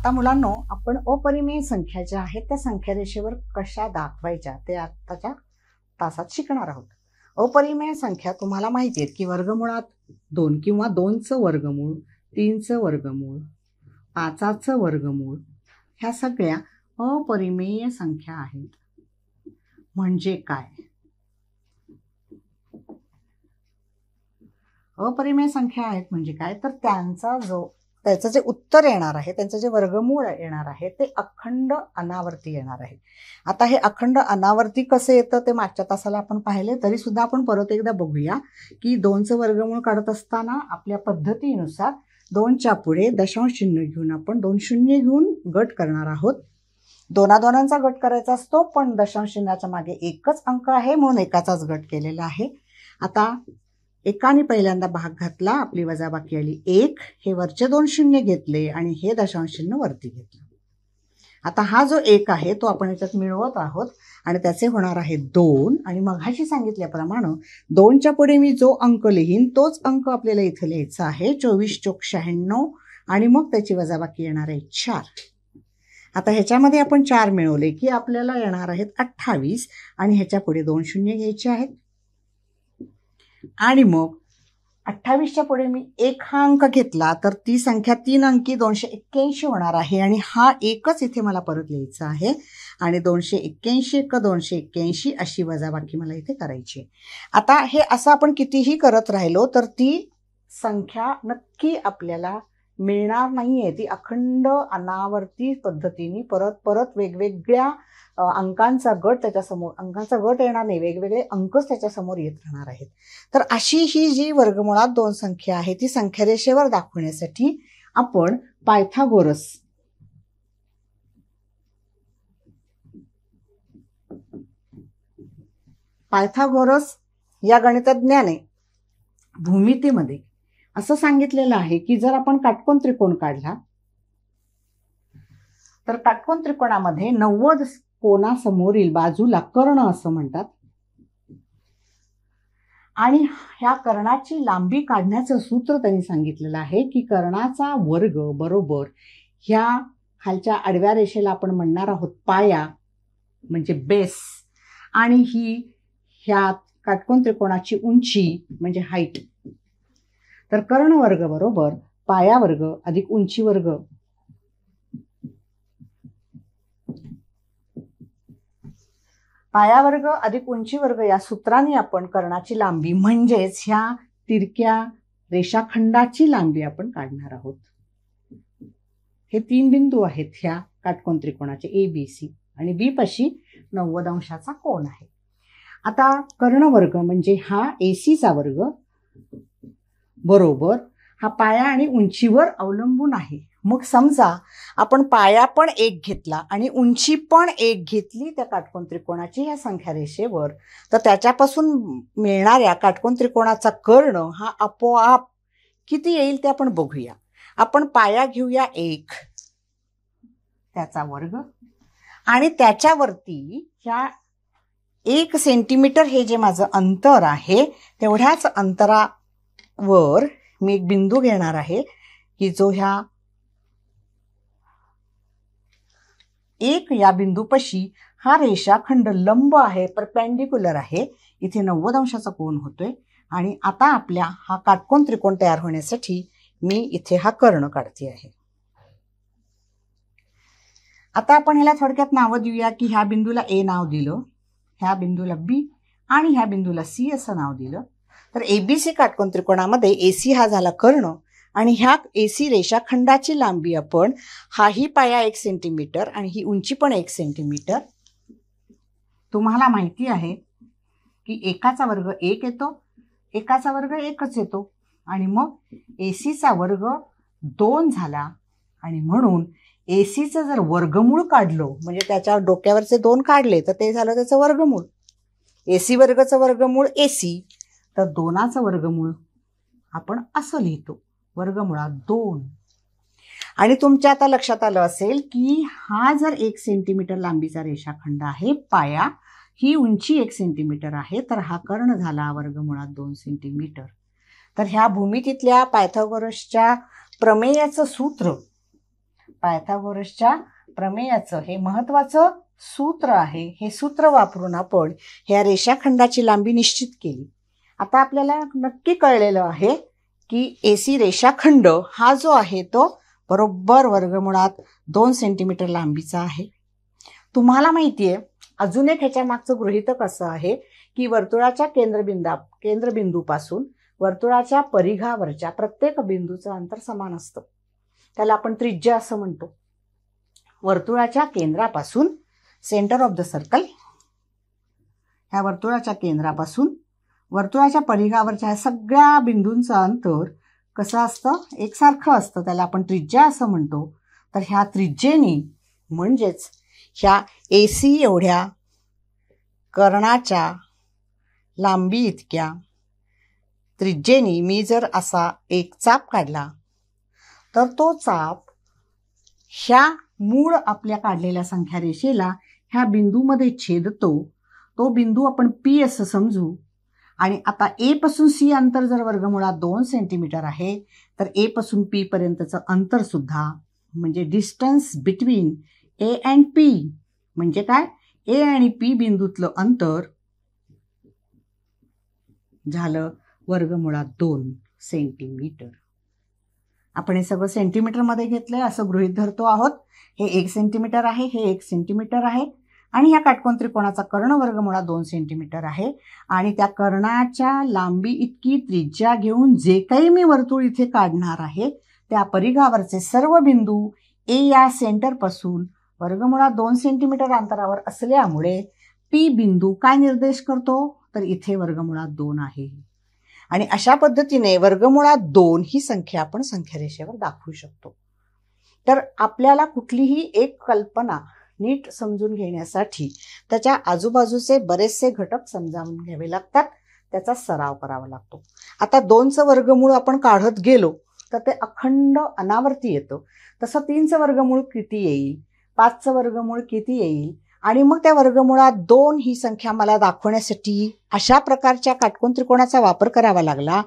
आता मुलांनो आपण अपरिमेय संख्या ज्या आहेत त्या रेषेवर कशा दाखवायच्या ते आताच्या तासात शिकणार आहोत अपरिमेय संख्या तुम्हाला माहिती आहेत की वर्गमुळात दोन किंवा दोनचं वर्गमूळ तीनचं वर्गमूळ पाचाचं वर्गमूळ ह्या सगळ्या अपरिमेय संख्या आहेत म्हणजे काय अपरिमेय संख्या आहेत म्हणजे काय तर त्यांचा जो त्याचं जे उत्तर येणार आहे त्यांचं जे वर्गमूळ येणार आहे ते अखंड अनावर्ती येणार आहे आता हे अखंड अनावर्ती कसे येतं ते मागच्या तासाला आपण पाहिले तरी सुद्धा आपण परत एकदा बघूया की दोनचं वर्गमूळ काढत असताना आपल्या पद्धतीनुसार दोनच्या पुढे दशांश चिन्ह घेऊन आपण दोन शून्य घेऊन गट करणार आहोत दोना दोनांचा गट करायचा असतो पण दशांश चिन्हाच्या मागे एकच अंक आहे म्हणून एकाचाच गट केलेला आहे आता एकाने पहिल्यांदा भाग घातला आपली वजाबाकी आली एक हे वरचे दोन शून्य घेतले आणि हे दशांश चिन्ह वरती घेतलं आता हा जो एक आहे तो आपण याच्यात मिळवत आहोत आणि त्याचे होणार आहे दोन आणि मघाशी सांगितल्याप्रमाणे दोनच्या पुढे मी जो अंक लिहीन तोच अंक आपल्याला इथे लिहायचा आहे चोवीस चोक शहाण्णव आणि मग त्याची वजाबाकी येणार आहे चार आता ह्याच्यामध्ये आपण चार मिळवले की आपल्याला येणार आहेत अठ्ठावीस आणि ह्याच्या पुढे दोन शून्य घ्यायचे आहेत आणि मग अठ्ठावीसच्या पुढे मी एक हा अंक घेतला तर ती संख्या तीन अंकी दोनशे एक्क्याऐंशी होणार आहे आणि हा एकच इथे मला परत लिहायचा आहे आणि दोनशे एक्क्याऐंशी एक दोनशे एक्क्याऐंशी अशी वजाबाकी मला इथे करायची आता हे असं आपण कितीही करत राहिलो तर ती संख्या नक्की आपल्याला मिळणार नाही ती अखंड अनावर्ती पद्धतीने परत परत वेगवेगळ्या अंकांचा गट त्याच्यासमोर अंकांचा गट येणार नाही वेगवेगळे अंकच त्याच्यासमोर येत राहणार आहेत तर अशी ही जी वर्गमुळात दोन संख्या आहे ती संख्यारेषेवर दाखवण्यासाठी आपण पायथागोरस पायथागोरस या गणितज्ञाने भूमितीमध्ये असं सांगितलेलं आहे की जर आपण काटकोन त्रिकोण काढला तर काटकोन त्रिकोणामध्ये नव्वद कोणासमोरील बाजूला कर्ण असं म्हणतात आणि ह्या कर्णाची लांबी काढण्याचं सूत्र त्यांनी सांगितलेलं आहे की कर्णाचा वर्ग बरोबर ह्या खालच्या आडव्या रेषेला आपण म्हणणार आहोत पाया म्हणजे बेस आणि ही ह्या काटकोण त्रिकोणाची उंची म्हणजे हाईट तर कर्णवर्ग बरोबर पाया वर्ग अधिक उंची वर्ग वर्ग अधिक उंची वर्ग या सूत्राने आपण कर्णाची लांबी म्हणजेच ह्या तिरक्या रेषाखंडाची लांबी आपण काढणार आहोत हे तीन बिंदू आहेत ह्या काटकोन त्रिकोणाचे ए बी सी आणि बी पशी नव्वद अंशाचा कोण आहे आता कर्णवर्ग म्हणजे हा ए सीचा वर्ग बरोबर हा पाया आणि उंचीवर अवलंबून आहे मग समजा आपण पाया पण एक घेतला आणि उंची पण एक घेतली त्या काटकोन त्रिकोणाची या संख्या रेषेवर तर त्याच्यापासून मिळणाऱ्या काटकोण त्रिकोणाचा कर्ण हा आपोआप किती येईल ते आपण बघूया आपण पाया घेऊया एक त्याचा वर्ग आणि त्याच्यावरती ह्या एक सेंटीमीटर हे जे माझं अंतर आहे तेवढ्याच अंतरावर मी एक बिंदू घेणार आहे की जो ह्या एक या बिंदूपाशी हा रेषाखंड लंब आहे परपेंडिक्युलर आहे इथे नव्वद अंशाचा कोण होतोय आणि आता आपल्या हा काटकोण त्रिकोण तयार होण्यासाठी मी इथे हा कर्ण काढते आहे आता आपण ह्याला थोडक्यात नावं देऊया की ह्या बिंदूला ए नाव दिलं ह्या बिंदूला बी आणि ह्या बिंदूला सी असं नाव दिलं तर एबीसी काटकोण त्रिकोणामध्ये ए सी हा झाला कर्ण आणि ह्या ए सी रेषाखंडाची लांबी आपण हा ही पाया एक सेंटीमीटर आणि ही उंची पण एक सेंटीमीटर तुम्हाला माहिती आहे की एकाचा वर्ग एक येतो एकाचा वर्ग एकच येतो आणि मग ए सीचा वर्ग दोन झाला आणि म्हणून ए सीचं जर वर्गमूळ काढलो म्हणजे त्याच्या डोक्यावरचे दोन काढले तर ते झालं त्याचं वर्गमूळ ए सी वर्गचं वर्गमूळ ए सी तर दोनाचं वर्गमूळ आपण असं लिहितो वर्गमुळात दोन आणि तुमच्या आता लक्षात आलं असेल की हा जर एक सेंटीमीटर लांबीचा रेषाखंड आहे पाया ही उंची एक सेंटीमीटर आहे तर हा कर्ण झाला वर्गमुळात दोन सेंटीमीटर तर ह्या भूमितीतल्या पायथागोरसच्या प्रमेयाचं सूत्र पायथागोरसच्या प्रमेयाचं हे महत्वाचं सूत्र आहे हे सूत्र वापरून आपण ह्या रेषाखंडाची लांबी निश्चित केली आता आपल्याला नक्की कळलेलं आहे की ए सी रेषाखंड हा जो आहे तो बरोबर वर्गमुळात दोन सेंटीमीटर लांबीचा आहे तुम्हाला माहिती आहे अजून एक ह्याच्या मागचं गृहितक असं आहे की वर्तुळाच्या केंद्रबिंदा केंद्रबिंदूपासून वर्तुळाच्या परिघावरच्या प्रत्येक बिंदूचं अंतर समान असतं त्याला आपण त्रिज्या असं म्हणतो वर्तुळाच्या केंद्रापासून सेंटर ऑफ द सर्कल ह्या वर्तुळाच्या केंद्रापासून वर्तुळाच्या परिघावरच्या सगळ्या बिंदूंचं अंतर कसं असतं एकसारखं असतं त्याला आपण त्रिज्या असं म्हणतो तर ह्या त्रिज्येने म्हणजेच ह्या ए सी एवढ्या कर्णाच्या लांबी इतक्या त्रिज्येने मी जर असा एक चाप काढला तर तो चाप ह्या मूळ आपल्या काढलेल्या संख्या रेषेला ह्या बिंदूमध्ये छेदतो तो बिंदू आपण पी असं समजू आणि आता ए पासून सी अंतर जर वर्गमुळात दोन सेंटीमीटर आहे तर ए पासून पी पर्यंतचं अंतर सुद्धा म्हणजे distance between A and P म्हणजे काय ए आणि पी बिंदूतलं अंतर झालं वर्गमुळात दोन सेंटीमीटर आपण हे सगळं सेंटीमीटरमध्ये घेतलंय असं गृहित धरतो आहोत हे एक सेंटीमीटर आहे हे एक सेंटीमीटर आहे आणि ह्या काटकोन त्रिकोणाचा कर्ण कर्णवर्गमुळा दोन सेंटीमीटर आहे आणि त्या कर्णाच्या लांबी इतकी त्रिज्या घेऊन जे काही मी वर्तुळ इथे काढणार आहे त्या परिघावरचे सर्व बिंदू ए या सेंटरपासून वर्गमुळा दोन सेंटीमीटर अंतरावर असल्यामुळे पी बिंदू काय निर्देश करतो तर इथे वर्गमुळा दोन आहे आणि अशा पद्धतीने वर्गमुळा दोन ही संख्या आपण संख्यारेषेवर दाखवू शकतो तर आपल्याला कुठलीही एक कल्पना नीट समजून घेण्यासाठी त्याच्या आजूबाजूचे बरेचसे घटक समजावून घ्यावे लागतात त्याचा सराव करावा लागतो आता दोनचं वर्गमूळ आपण काढत गेलो तर ते अखंड अनावर्ती येतं तसं तीनचं वर्गमूळ किती येईल पाचचं वर्गमूळ किती येईल आणि मग त्या वर्गमुळात दोन ही संख्या मला दाखवण्यासाठी अशा प्रकारच्या काटकोण त्रिकोणाचा वापर करावा लागला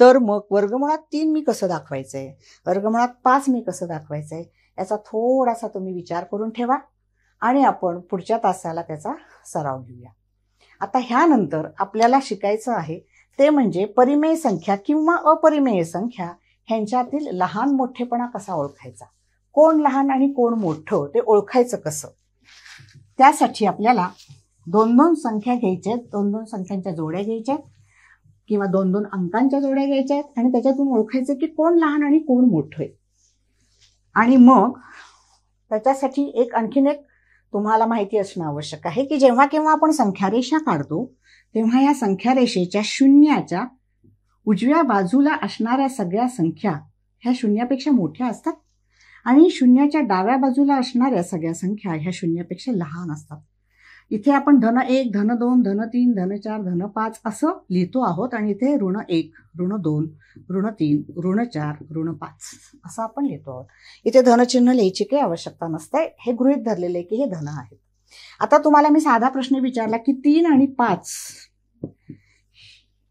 तर मग वर्गमुळात तीन मी कसं दाखवायचंय वर्गमुळात पाच मी कसं दाखवायचंय याचा थोडासा तुम्ही विचार करून ठेवा आणि आपण पुढच्या तासाला त्याचा सराव घेऊया आता ह्यानंतर आपल्याला शिकायचं आहे ते म्हणजे परिमेय संख्या किंवा अपरिमेय संख्या ह्यांच्यातील लहान मोठेपणा कसा ओळखायचा कोण लहान आणि कोण मोठं ते ओळखायचं कसं त्यासाठी आपल्याला दोन दोन संख्या घ्यायच्या आहेत दोन दोन संख्यांच्या जोड्या घ्यायच्या आहेत किंवा दोन दोन अंकांच्या जोड्या घ्यायच्या आहेत आणि त्याच्यातून ओळखायचं की कोण लहान आणि कोण मोठं आहे आणि मग त्याच्यासाठी एक आणखीन एक तुम्हाला माहिती असणं आवश्यक आहे की जेव्हा केव्हा आपण संख्यारेषा काढतो तेव्हा या संख्यारेषेच्या शून्याच्या उजव्या बाजूला असणाऱ्या सगळ्या संख्या ह्या शून्यापेक्षा मोठ्या असतात आणि शून्याच्या डाव्या बाजूला असणाऱ्या सगळ्या संख्या ह्या शून्यापेक्षा लहान असतात इथे आपण धन एक धन दोन धन तीन धन चार धन पाच असं लिहितो आहोत आणि इथे ऋण एक ऋण दोन ऋण तीन ऋण चार ऋण पाच असं आपण लिहितो आहोत इथे धनचिन्ह लिहायची काही आवश्यकता नसते हे गृहित धरलेले आहे की हे धन आहेत आता तुम्हाला मी साधा प्रश्न विचारला की तीन आणि पाच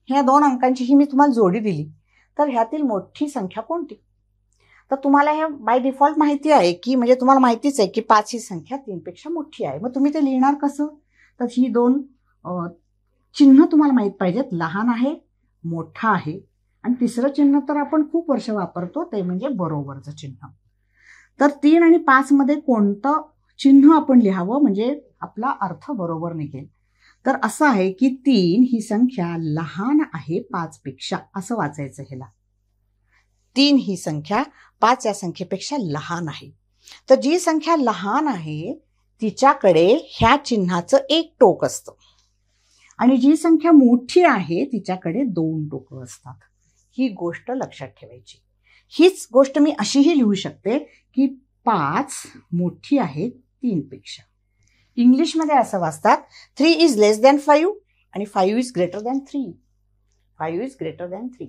ह्या दोन अंकांची ही मी तुम्हाला जोडी दिली तर ह्यातील मोठी संख्या कोणती तर तुम्हाला हे बाय डिफॉल्ट माहिती आहे की म्हणजे तुम्हाला माहितीच आहे की पाच ही संख्या तीनपेक्षा मोठी आहे मग तुम्ही ते लिहिणार कसं तर ही दोन चिन्ह तुम्हाला माहीत पाहिजेत लहान आहे मोठा आहे आणि तिसरं चिन्ह तर आपण खूप वर्ष वापरतो ते म्हणजे बरोबरचं चिन्ह तर तीन आणि पाचमध्ये कोणतं चिन्ह आपण लिहावं म्हणजे आपला अर्थ बरोबर निघेल तर असं आहे की तीन ही संख्या लहान आहे पेक्षा असं वाचायचं ह्याला तीन ही संख्या पाच या संख्येपेक्षा लहान आहे तर जी संख्या लहान आहे तिच्याकडे ह्या चिन्हाचं एक टोक असतं आणि जी संख्या मोठी आहे तिच्याकडे दोन टोकं असतात ही गोष्ट लक्षात ठेवायची हीच गोष्ट मी अशीही लिहू शकते की पाच मोठी आहे तीनपेक्षा इंग्लिशमध्ये असं वाचतात three is less than five आणि five is greater than three five is greater than three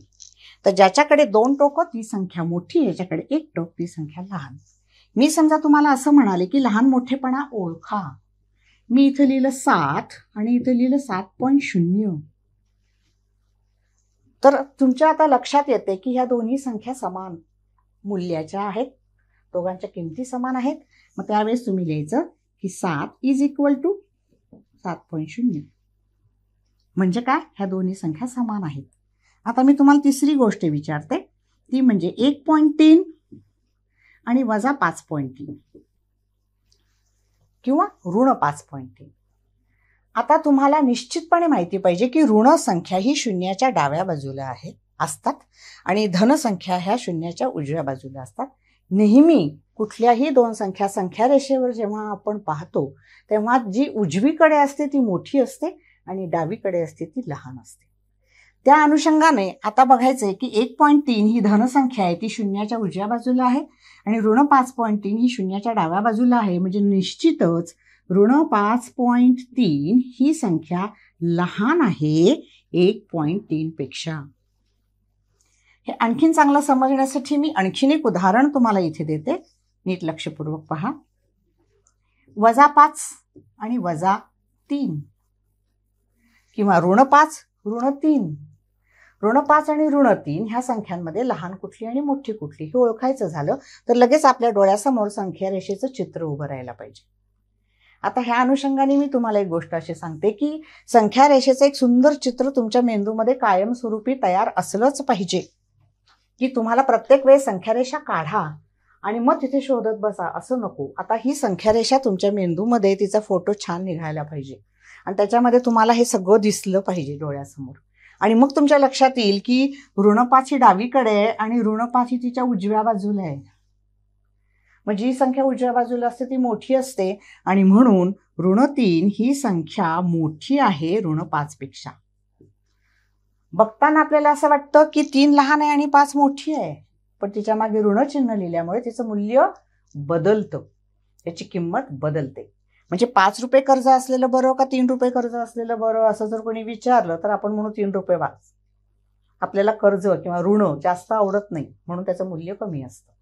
तर ज्याच्याकडे दोन टोकं ती संख्या मोठी याच्याकडे एक टोक ती संख्या लहान मी समजा तुम्हाला असं म्हणाले की लहान मोठेपणा ओळखा मी इथं लिहिलं सात आणि इथं लिहिलं सात पॉईंट शून्य तर तुमच्या आता लक्षात येते की ह्या दोन्ही संख्या समान मूल्याच्या आहेत दोघांच्या किमती समान आहेत मग त्यावेळेस तुम्ही लिहायचं की सात इज इक्वल टू सात पॉईंट शून्य म्हणजे काय ह्या दोन्ही संख्या समान आहेत आता मी तुम्हाला तिसरी गोष्ट विचारते ती म्हणजे एक पॉईंट तीन आणि वजा पाच पॉईंट तीन किंवा ऋण पाच पॉईंट तीन आता तुम्हाला निश्चितपणे माहिती पाहिजे की ऋण संख्या ही शून्याच्या डाव्या बाजूला आहे असतात आणि धनसंख्या ह्या शून्याच्या उजव्या बाजूला असतात नेहमी कुठल्याही दोन संख्या संख्या रेषेवर जेव्हा आपण पाहतो तेव्हा जी उजवीकडे असते ती मोठी असते आणि डावीकडे असते ती लहान असते त्या अनुषंगाने आता बघायचंय की एक पॉईंट तीन ही धनसंख्या आहे ती शून्याच्या उजव्या बाजूला आहे आणि ऋण पाच पॉईंट तीन ही शून्याच्या डाव्या बाजूला आहे म्हणजे निश्चितच ऋण पाच पॉईंट तीन ही संख्या लहान आहे एक पॉईंट पेक्षा हे आणखीन चांगलं समजण्यासाठी मी आणखीन एक उदाहरण तुम्हाला इथे देते नीट लक्षपूर्वक पहा वजा पाच आणि वजा तीन किंवा ऋण पाच ऋण तीन ऋण पाच आणि ऋण तीन ह्या संख्यांमध्ये लहान कुठली आणि मोठी कुठली हे ओळखायचं झालं तर लगेच आपल्या डोळ्यासमोर संख्या रेषेचं चित्र उभं राहायला पाहिजे आता ह्या अनुषंगाने मी तुम्हाला एक गोष्ट अशी सांगते की संख्या रेषेचं एक सुंदर चित्र तुमच्या मेंदूमध्ये कायमस्वरूपी तयार असलंच पाहिजे की तुम्हाला प्रत्येक वेळेस रेषा काढा आणि मग तिथे शोधत बसा असं नको आता ही संख्यारेषा तुमच्या मेंदूमध्ये तिचा फोटो छान निघायला पाहिजे आणि त्याच्यामध्ये तुम्हाला हे सगळं दिसलं पाहिजे डोळ्यासमोर आणि मग तुमच्या लक्षात येईल की पाच ही डावीकडे आहे आणि पाच ही तिच्या उजव्या बाजूला आहे मग म्हणजे जी संख्या उजव्या बाजूला असते ती मोठी असते आणि म्हणून ऋण तीन ही संख्या मोठी आहे ऋण पेक्षा बघताना आपल्याला असं वाटतं की तीन लहान आहे आणि पाच मोठी आहे पण तिच्या मागे ऋण चिन्ह लिहिल्यामुळे तिचं मूल्य बदलतं त्याची किंमत बदलते म्हणजे पाच रुपये कर्ज असलेलं बरं का तीन रुपये कर्ज असलेलं बरं असं जर कोणी विचारलं तर आपण म्हणू तीन रुपये वाच आपल्याला कर्ज किंवा ऋण जास्त आवडत नाही म्हणून त्याचं मूल्य कमी असतं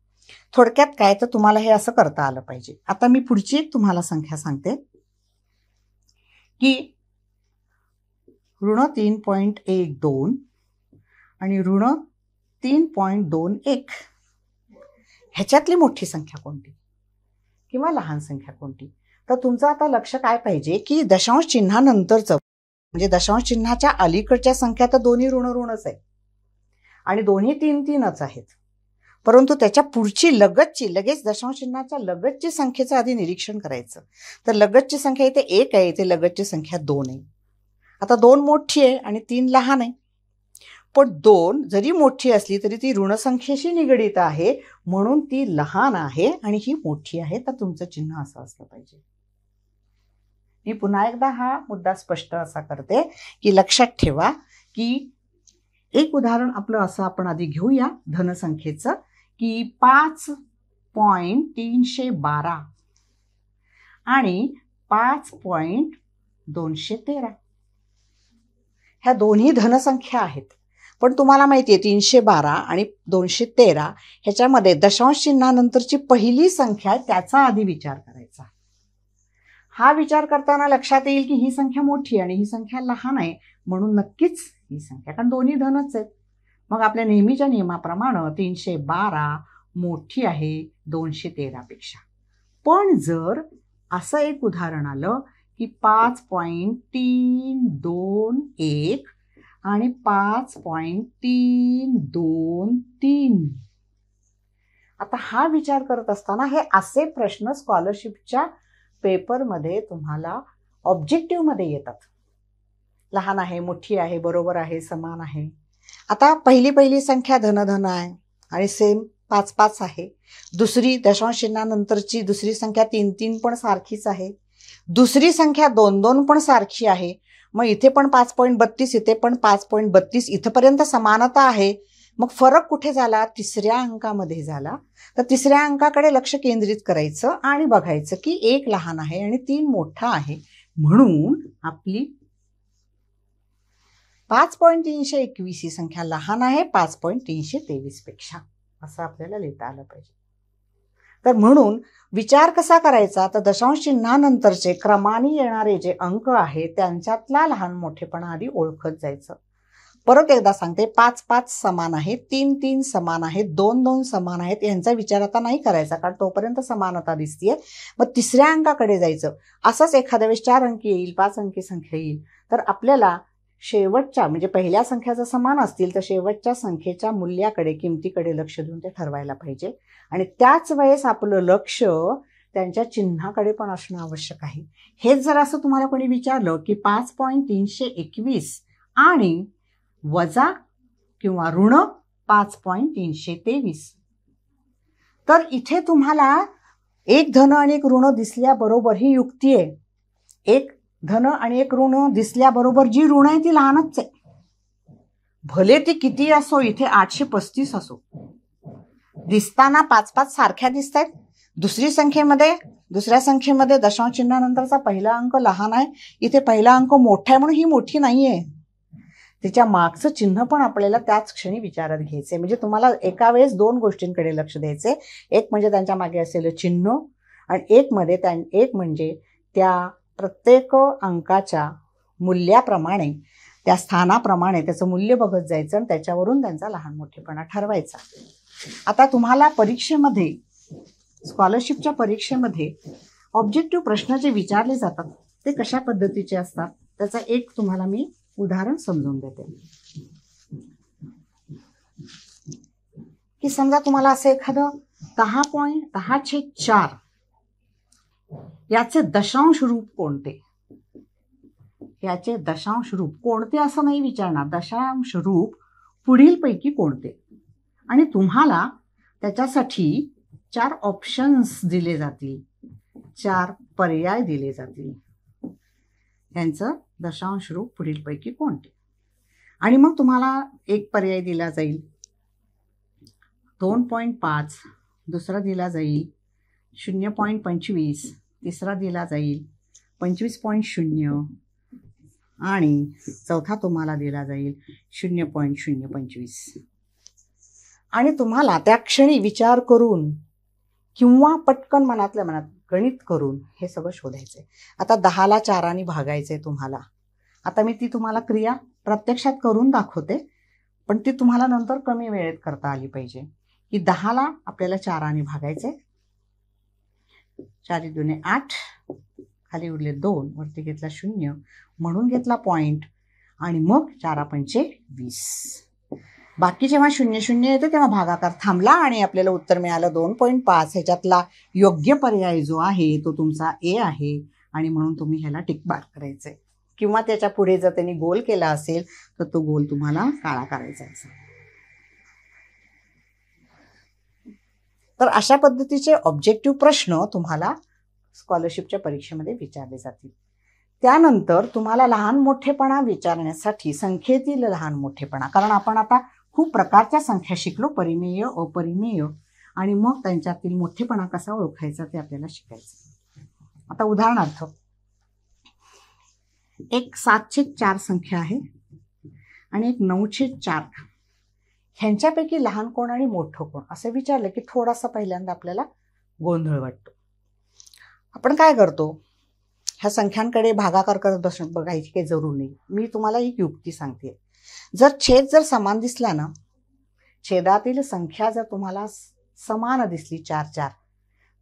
थोडक्यात काय तर तुम्हाला हे असं करता आलं पाहिजे आता मी पुढची एक तुम्हाला संख्या सांगते की ऋण तीन पॉईंट एक दोन आणि ऋण तीन पॉईंट दोन एक ह्याच्यातली मोठी संख्या कोणती किंवा लहान संख्या कोणती तर तुमचं आता लक्ष काय पाहिजे की दशांश चिन्हानंतरचं म्हणजे दशांश चिन्हाच्या अलीकडच्या संख्या तर दोन्ही ऋण ऋणच आहे आणि दोन्ही तीन तीनच आहेत परंतु त्याच्या पुढची लगतची लगेच दशांश चिन्हाच्या लगतची संख्येचं आधी निरीक्षण करायचं तर लगतची संख्या इथे एक आहे इथे लगतची संख्या दोन आहे आता दोन मोठी आहे आणि तीन लहान आहे पण दोन जरी मोठी असली तरी ती ऋणसंख्येशी निगडित आहे म्हणून ती लहान आहे आणि ही मोठी आहे तर तुमचं चिन्ह असं असलं पाहिजे मी पुन्हा एकदा हा मुद्दा स्पष्ट असा करते की लक्षात ठेवा की एक उदाहरण आपलं असं आपण आधी घेऊया धनसंख्येचं की पाच पॉईंट तीनशे बारा आणि पाच पॉईंट दोनशे तेरा ह्या दोन्ही धनसंख्या आहेत पण तुम्हाला माहिती आहे तीनशे बारा आणि दोनशे तेरा ह्याच्यामध्ये दशांश चिन्हानंतरची पहिली संख्या त्याचा आधी विचार करायचा हा विचार करताना लक्षात येईल की ही संख्या मोठी आणि ही संख्या लहान आहे म्हणून नक्कीच ही संख्या कारण दोन्ही धनच आहेत मग आपल्या नेहमीच्या नियमाप्रमाणे तीनशे बारा मोठी आहे दोनशे तेरापेक्षा पण जर असं एक उदाहरण आलं की पाच पॉईंट तीन दोन एक आणि पाच पॉईंट तीन दोन तीन आता हा विचार करत असताना हे असे प्रश्न स्कॉलरशिपच्या पेपरमध्ये तुम्हाला ऑब्जेक्टिव्हमध्ये येतात लहान आहे मोठी आहे बरोबर आहे समान आहे आता पहिली पहिली संख्या धनधन आहे आणि सेम पाच पाच आहे दुसरी दशांश चिन्हानंतरची दुसरी संख्या तीन तीन पण सारखीच आहे दुसरी संख्या दोन दोन पण सारखी आहे मग इथे पण पाच पॉईंट बत्तीस इथे पण पाच पॉईंट बत्तीस इथंपर्यंत समानता आहे मग फरक कुठे झाला तिसऱ्या अंकामध्ये झाला तर तिसऱ्या अंकाकडे लक्ष केंद्रित करायचं आणि बघायचं की एक लहान आहे आणि तीन मोठा आहे म्हणून आपली पाच पॉईंट तीनशे एकवीस ही संख्या लहान आहे पाच पॉईंट तीनशे तेवीस पेक्षा असं आपल्याला लिहिता आलं पाहिजे तर म्हणून विचार कसा करायचा तर दशांश चिन्हानंतरचे क्रमाने येणारे जे अंक आहेत त्यांच्यातला लहान मोठेपणा आधी ओळखत जायचं परत एकदा सांगते पाच पाच समान आहेत तीन तीन समान आहेत दोन दोन समान आहेत यांचा विचार आता नाही करायचा कारण तोपर्यंत समानता दिसतीये मग तिसऱ्या अंकाकडे जायचं असंच एखाद्या वेळेस चार अंकी येईल पाच अंकी संख्या येईल तर आपल्याला शेवटच्या म्हणजे पहिल्या संख्याचा समान असतील तर शेवटच्या संख्येच्या मूल्याकडे किमतीकडे लक्ष देऊन ते ठरवायला पाहिजे आणि त्याच वेळेस आपलं लक्ष त्यांच्या चिन्हाकडे पण असणं आवश्यक आहे हेच जर असं तुम्हाला कोणी विचारलं की पाच पॉईंट तीनशे एकवीस आणि वजा किंवा ऋण पाच पॉईंट तीनशे तेवीस तर इथे तुम्हाला एक धन आणि एक ऋण दिसल्याबरोबर ही युक्ती आहे एक धन आणि एक ऋण दिसल्याबरोबर जी ऋण आहे ती लहानच आहे भले ती किती असो इथे आठशे पस्तीस असो दिसताना पाच पाच सारख्या दिसत आहेत दुसरी संख्येमध्ये दुसऱ्या संख्येमध्ये दशांश चिन्हानंतरचा पहिला अंक लहान आहे इथे पहिला अंक मोठा आहे म्हणून ही मोठी नाही आहे तिच्या मागचं चिन्ह पण आपल्याला त्याच क्षणी विचारात घ्यायचे म्हणजे तुम्हाला एका वेळेस दोन गोष्टींकडे लक्ष द्यायचे एक म्हणजे त्यांच्या मागे असलेलं चिन्ह आणि एक मध्ये त्या एक म्हणजे त्या प्रत्येक अंकाच्या मूल्याप्रमाणे त्या स्थानाप्रमाणे त्याचं मूल्य बघत जायचं आणि त्याच्यावरून त्यांचा लहान मोठेपणा ठरवायचा आता तुम्हाला परीक्षेमध्ये स्कॉलरशिपच्या परीक्षेमध्ये ऑब्जेक्टिव्ह प्रश्न जे विचारले जातात ते कशा पद्धतीचे असतात त्याचा एक तुम्हाला मी उदाहरण समजून देते की समजा तुम्हाला असं एखादं दहा पॉईंट दहा छे चार याचे दशांश रूप कोणते याचे दशांश रूप कोणते असं नाही विचारणार दशांश रूप पुढीलपैकी कोणते आणि तुम्हाला त्याच्यासाठी चार ऑप्शन्स दिले जातील चार पर्याय दिले जातील त्यांचं दशांश रूप पुढीलपैकी कोणते आणि मग तुम्हाला एक पर्याय दिला जाईल दोन पॉईंट पाच दुसरा दिला जाईल शून्य पॉईंट पंचवीस तिसरा दिला जाईल पंचवीस पॉईंट शून्य आणि चौथा तुम्हाला दिला जाईल शून्य पॉईंट शून्य पंचवीस आणि तुम्हाला त्या क्षणी विचार करून किंवा पटकन मनातल्या मनात गणित करून हे सगळं शोधायचंय आता दहाला चाराने भागायचंय तुम्हाला आता मी ती तुम्हाला क्रिया प्रत्यक्षात करून दाखवते पण ती तुम्हाला नंतर कमी वेळेत करता आली पाहिजे की दहाला आपल्याला चाराने भागायचे चारी दुने आठ खाली उरले दोन वरती घेतला शून्य म्हणून घेतला पॉईंट आणि मग चारा पंचे वीस बाकी जेव्हा शून्य शून्य येते तेव्हा भागाकार थांबला आणि आपल्याला उत्तर मिळालं दोन पॉईंट पाच ह्याच्यातला योग्य पर्याय जो आहे तो तुमचा ए आहे आणि म्हणून तुम्ही ह्याला टिकबार करायचं आहे किंवा त्याच्या पुढे जर त्यांनी गोल केला असेल तर तो गोल तुम्हाला काळा करायचा असेल तर अशा पद्धतीचे ऑब्जेक्टिव्ह प्रश्न तुम्हाला स्कॉलरशिपच्या परीक्षेमध्ये विचारले जातील त्यानंतर तुम्हाला लहान मोठेपणा विचारण्यासाठी संख्येतील लहान मोठेपणा कारण आपण आता खूप प्रकारच्या संख्या शिकलो परिमेय अपरिमेय आणि मग त्यांच्यातील मोठेपणा कसा ओळखायचा ते आपल्याला शिकायचं आता उदाहरणार्थ एक सातशे चार संख्या आहे आणि एक नऊशे चार ह्यांच्यापैकी लहान कोण आणि मोठं कोण असं विचारलं की थोडासा पहिल्यांदा आपल्याला गोंधळ वाटतो आपण काय करतो ह्या संख्यांकडे भागाकार करत बस बघायची काही जरूर नाही मी तुम्हाला एक युक्ती सांगते जर छेद जर समान दिसला ना छेदातील संख्या जर तुम्हाला समान दिसली चार चार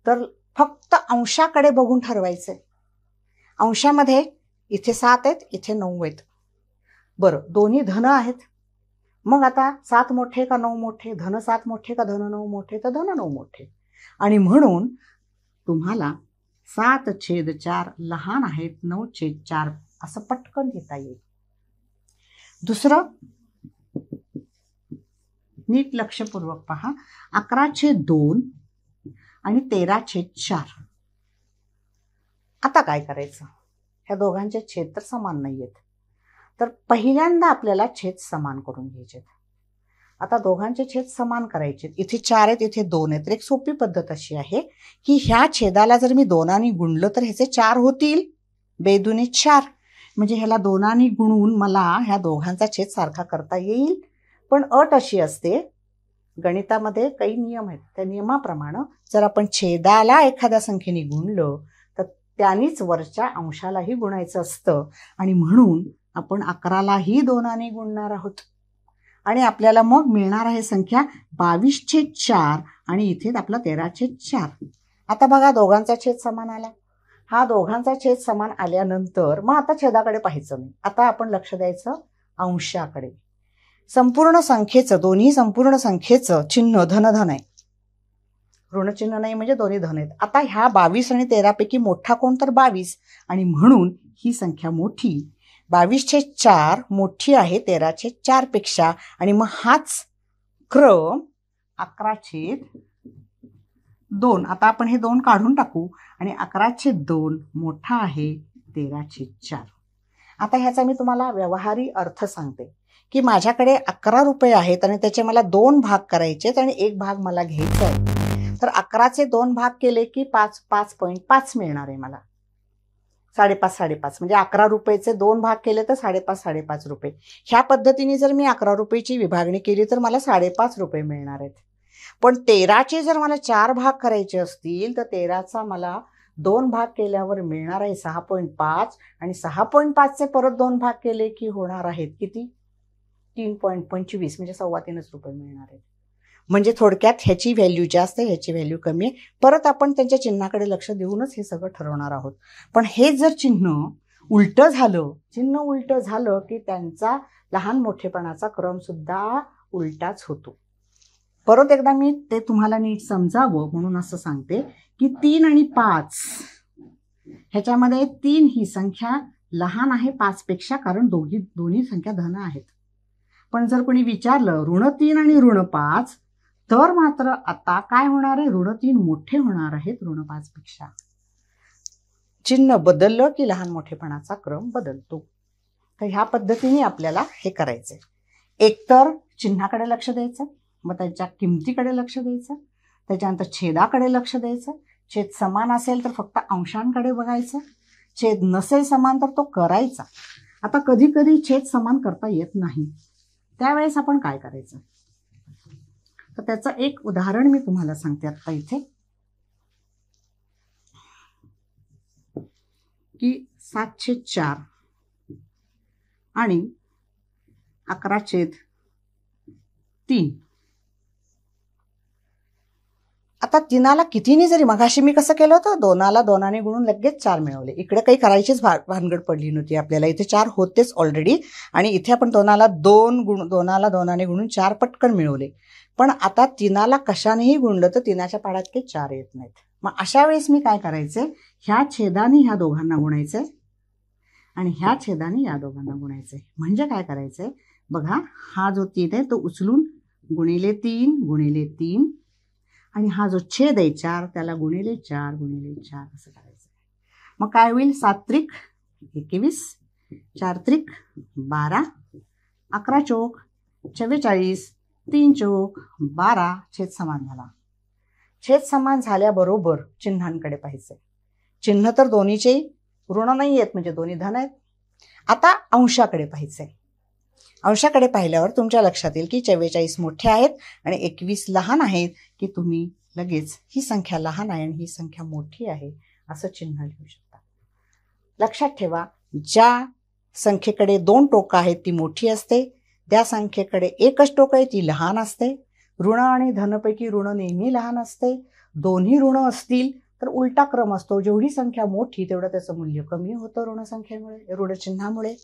तर फक्त अंशाकडे बघून ठरवायचं अंशामध्ये इथे सात आहेत इथे नऊ आहेत बरं दोन्ही धन आहेत मग आता सात मोठे का नऊ मोठे धन सात मोठे का धन नऊ मोठे तर धन नऊ मोठे आणि म्हणून तुम्हाला सात छेद चार लहान आहेत नऊ छेद चार असं पटकन घेता येईल दुसरं नीट लक्षपूर्वक पहा अकरा छेद दोन आणि तेरा छेद चार आता काय करायचं ह्या दोघांचे छेद तर समान नाही आहेत तर पहिल्यांदा आपल्याला छेद समान करून घ्यायचे आता दोघांचे छेद समान करायचे इथे चार आहेत इथे दोन आहेत तर एक सोपी पद्धत अशी आहे की ह्या छेदाला जर मी दोनाने गुणलं तर ह्याचे चार होतील बेदुने चार म्हणजे ह्याला दोनांनी गुणून मला ह्या दोघांचा छेद सारखा करता येईल पण अट अशी असते गणितामध्ये काही नियम आहेत त्या नियमाप्रमाणे जर आपण छेदाला एखाद्या संख्येने गुणलं तर त्यानीच वरच्या अंशालाही गुणायचं असतं आणि म्हणून आपण अकरालाही दोनाने गुणणार आहोत आणि आपल्याला मग मिळणार आहे संख्या बावीस छेद चार आणि इथे आपला तेरा छेद चार आता बघा दोघांचा छेद समान आला हा दोघांचा छेद समान आल्यानंतर मग आता छेदाकडे पाहायचं नाही आता आपण लक्ष द्यायचं अंशाकडे संपूर्ण संख्येचं दोन्ही संपूर्ण संख्येचं चिन्ह धनधन आहे ऋणचिन्ह नाही म्हणजे दोन्ही धन आहेत आता ह्या बावीस आणि तेरापैकी मोठा कोण तर बावीस आणि म्हणून ही संख्या मोठी बावीस छेद चार मोठी आहे तेरा चार पेक्षा आणि मग हाच क्रम अकरा छेद दोन आता आपण हे दोन काढून टाकू आणि अकराशे दोन मोठा आहे तेराशे चार आता ह्याचा मी तुम्हाला व्यवहारी अर्थ सांगते की माझ्याकडे अकरा रुपये आहेत आणि त्याचे मला दोन भाग करायचे आणि एक भाग मला घ्यायचा आहे तर अकराचे दोन भाग केले की पाच पाच पॉईंट पाच मिळणार आहे मला साडेपाच साडेपाच म्हणजे अकरा रुपयेचे दोन भाग केले तर साडेपाच साडेपाच रुपये ह्या पद्धतीने जर मी अकरा रुपयेची विभागणी केली तर मला साडेपाच रुपये मिळणार आहेत पण तेराचे जर मला चार भाग करायचे असतील तर तेराचा मला दोन भाग केल्यावर मिळणार आहे सहा पॉईंट पाच आणि सहा पॉईंट पाचचे परत दोन भाग केले की होणार आहेत किती तीन पॉईंट पंचवीस म्हणजे सव्वा तीनच रुपये मिळणार आहेत म्हणजे थोडक्यात ह्याची व्हॅल्यू जास्त आहे ह्याची व्हॅल्यू कमी आहे परत आपण त्यांच्या चिन्हाकडे लक्ष देऊनच हे सगळं ठरवणार आहोत पण हे जर चिन्ह उलटं झालं चिन्ह उलटं झालं की त्यांचा लहान मोठेपणाचा क्रम सुद्धा उलटाच होतो परत एकदा मी ते तुम्हाला नीट समजावं म्हणून असं सांगते की तीन आणि पाच ह्याच्यामध्ये तीन ही संख्या लहान आहे पेक्षा कारण दोघी दोन्ही संख्या धन आहेत पण जर कोणी विचारलं ऋण तीन आणि ऋण पाच तर मात्र आता काय होणार आहे ऋण तीन मोठे होणार आहेत ऋण पाचपेक्षा चिन्ह बदललं की लहान मोठेपणाचा क्रम बदलतो तर ह्या पद्धतीने आपल्याला हे करायचंय एकतर चिन्हाकडे लक्ष द्यायचं मग त्याच्या किमतीकडे लक्ष द्यायचं त्याच्यानंतर छेदाकडे लक्ष द्यायचं छेद समान असेल तर फक्त अंशांकडे बघायचं छेद नसेल समान तर तो करायचा आता कधी कधी छेद समान करता येत नाही त्यावेळेस आपण काय करायचं तर त्याचं एक उदाहरण मी तुम्हाला सांगते आता इथे की सातशे चार आणि अकरा छेद तीन आता तिनाला कितीनी जरी मगाशी मी कसं केलं होतं दोनाला दोनाने गुणून लगेच चार मिळवले इकडे काही करायचीच भा भानगड पडली नव्हती आपल्याला इथे चार होतेच ऑलरेडी आणि इथे आपण दोनाला दोन गुण दोनाला दोनाने गुणून चार पटकन मिळवले पण आता तिनाला कशानेही गुणलं तर तिनाच्या पाडात काही चार येत नाहीत मग अशा वेळेस मी काय करायचंय ह्या छेदाने ह्या दोघांना गुणायचंय आणि ह्या छेदाने या दोघांना गुणायचंय म्हणजे काय करायचंय बघा हा जो तीन आहे तो उचलून गुणिले तीन गुणिले तीन आणि हा जो छेद आहे चार त्याला गुणिले चार गुणिले चार असं करायचं मग काय होईल सात त्रिक एकवीस चार त्रिक बारा अकरा चोक चव्वेचाळीस तीन चोक बारा छेद समान झाला छेद समान झाल्याबरोबर चिन्हांकडे पाहिजे चिन्ह तर दोन्हीचे ऋण नाही आहेत म्हणजे दोन्ही धन आहेत आता अंशाकडे पाहिजे अंशाकडे पाहिल्यावर तुमच्या लक्षात येईल की चव्वेचाळीस मोठे आहेत आणि एकवीस लहान आहेत की तुम्ही लगेच ही संख्या लहान आहे आणि ही संख्या मोठी आहे असं चिन्ह लिहू शकता लक्षात ठेवा ज्या संख्येकडे दोन टोकं आहेत ती मोठी असते त्या संख्येकडे एकच टोक आहे ती लहान असते ऋण आणि धनपैकी ऋण नेहमी लहान असते दोन्ही ऋण असतील तर उलटा क्रम असतो जेवढी संख्या मोठी तेवढं त्याचं मूल्य कमी होतं ऋणसंख्येमुळे ऋणचिन्हामुळे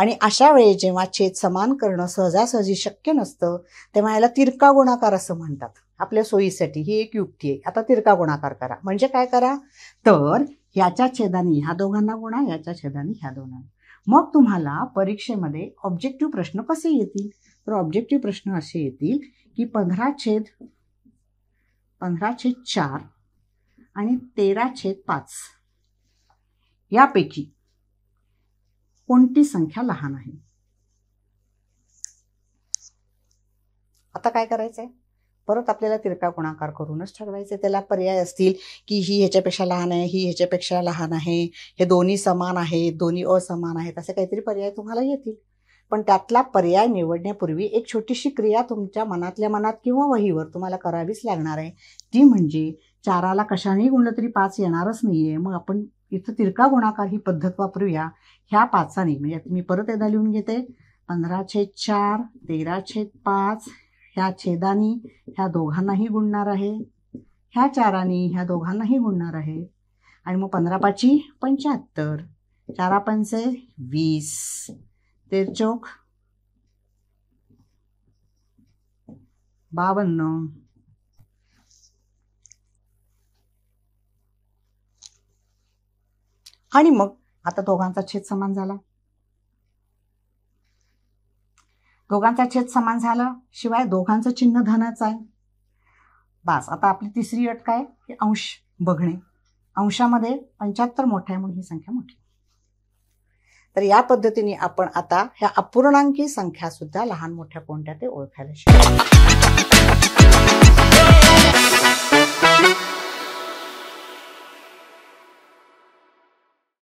आणि अशा वेळी जेव्हा छेद समान करणं सहजासहजी शक्य नसतं तेव्हा याला तिरका गुणाकार असं म्हणतात आपल्या सोयीसाठी ही एक युक्ती आहे आता तिरका गुणाकार करा म्हणजे काय करा तर ह्याच्या छेदाने ह्या दोघांना गुणा याच्या छेदाने ह्या दोघांना मग तुम्हाला परीक्षेमध्ये ऑब्जेक्टिव्ह प्रश्न कसे येतील तर ऑब्जेक्टिव्ह प्रश्न असे येतील की पंधरा छेद पंधरा छेद चार आणि तेरा छेद पाच यापैकी कोणती संख्या लहान आहे आता काय करायचंय परत आपल्याला तिरका गुणाकार करूनच ठरवायचे त्याला पर्याय असतील की ही ह्याच्यापेक्षा लहान आहे ही ह्याच्यापेक्षा लहान आहे हे दोन्ही समान आहेत दोन्ही असमान आहेत असे काहीतरी पर्याय तुम्हाला येतील पण त्यातला पर्याय निवडण्यापूर्वी एक छोटीशी क्रिया तुमच्या मनातल्या मनात किंवा वहीवर तुम्हाला करावीच लागणार आहे ती म्हणजे चाराला कशानेही गुणलं तरी पाच येणारच नाही आहे मग आपण इथं तिरका गुणाकार ही पद्धत वापरूया ह्या पाचाने म्हणजे मी परत एकदा लिहून घेते पंधरा छेद चार तेरा छेद पाच ह्या छेदानी ह्या दोघांनाही गुणणार आहे ह्या चारानी ह्या दोघांनाही गुणणार आहे आणि मग पंधरा पाची पंच्याहत्तर चारा पंचे वीस ते चौक बावन्न आणि मग आता दोघांचा छेद समान झाला दोघांचा छेद समान झाला शिवाय दोघांचं चिन्ह धनच आहे बास आता आपली तिसरी अट काय की अंश बघणे अंशामध्ये पंच्याहत्तर मोठ्या आहे म्हणून ही संख्या मोठी तर या पद्धतीने आपण आता ह्या अपूर्णांकी संख्या सुद्धा लहान मोठ्या कोणत्या ते ओळखायला शिकतो